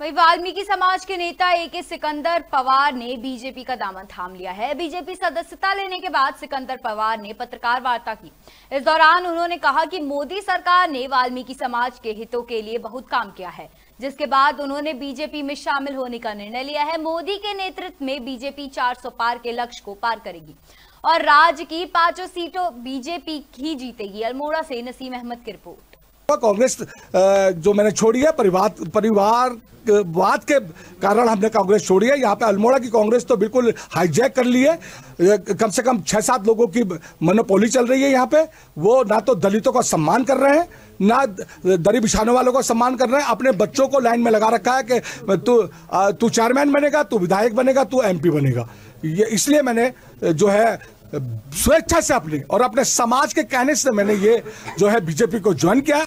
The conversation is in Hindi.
वही वाल्मीकि समाज के नेता ए के सिकंदर पवार ने बीजेपी का दामन थाम लिया है बीजेपी सदस्यता लेने के बाद सिकंदर पवार ने पत्रकार वार्ता की इस दौरान उन्होंने कहा कि मोदी सरकार ने वाल्मीकि समाज के हितों के लिए बहुत काम किया है जिसके बाद उन्होंने बीजेपी में शामिल होने का निर्णय लिया है मोदी के नेतृत्व में बीजेपी चार पार के लक्ष्य को पार करेगी और राज्य की पांचों सीटों बीजेपी ही जीतेगी अल्मोड़ा से नसीम अहमद की रिपोर्ट कांग्रेस जो मैंने छोड़ी है परिवार परिवार बात के कारण हमने कांग्रेस छोड़ी है यहाँ पे अल्मोड़ा की कांग्रेस तो बिल्कुल हाईजैक कर ली है कम से कम छह सात लोगों की मनोपोली चल रही है यहाँ पे वो ना तो दलितों का सम्मान कर रहे हैं ना दरी बिछाने वालों का सम्मान कर रहे हैं अपने बच्चों को लाइन में लगा रखा है कि तू तू चेयरमैन बनेगा तू विधायक बनेगा तू एम बनेगा ये इसलिए मैंने जो है स्वेच्छा से अपनी और अपने समाज के कहने से मैंने ये जो है बीजेपी को ज्वाइन किया